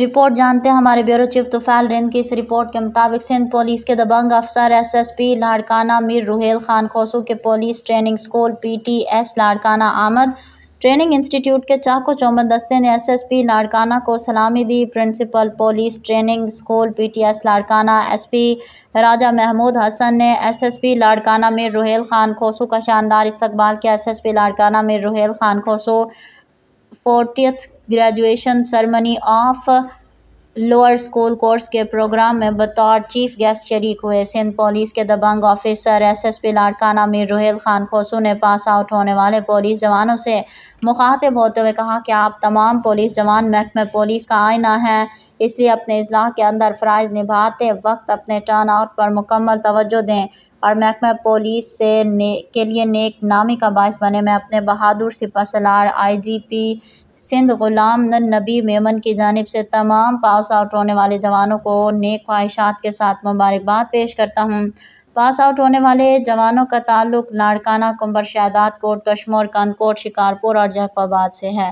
report جانتے ہمارے bureau chief توفیل رند کی اس رپورٹ کے مطابق سندھ پولیس کے دبنگ افسر S S P Larkana Mir Rohail Khan Khoso کے police training school P T S Larkana آمد ٹریننگ انسٹیٹیوٹ کے چاکو چومن دستے نے ایس ایس پی لاڑکانہ کو سلامی دی principal police training school P T S Larkana S P Raja Mahmood Hasan نے S S P Larkana Mir Rohail Khan Khoso کا شاندار استقبال کیا S S P Larkana Mir Rohail Khan Khoso fortieth graduation ceremony of lower school course کے پروگرام میں بطور چیف گیسٹ شریک ہوئے سندھ پولیس کے دبنگ officer S S P Larkana Mir Rohail Khan Khoso نے پاس آؤٹ ہونے والے پولیس جوانوں سے مخاطب ہوتے ہوئے کہا کہ آپ تمام پولیس جوان محکمہ پولیس کا آئینہ ہیں اس لیے اپنے اضلاع کے اندر فرائض نبھاتے وقت اپنے ٹرن آؤٹ پر مکمل توجہ دیں اور محکمہ پولیس سے کے لیے نیک نامی کا باعث بنے میں اپنے بہادر سپہ سلار آئی جی پی سندھ غلام نبی میمن کی جانب سے تمام پاس آؤٹ ہونے والے جوانوں کو نیک خواہشات کے ساتھ مبارکباد پیش کرتا ہوں پاس آؤٹ ہونے والے جوانوں کا تعلق لاڑکانہ کمبر شہداد کوٹ کشمور کوٹ شکارپور اور جہک آباد سے ہے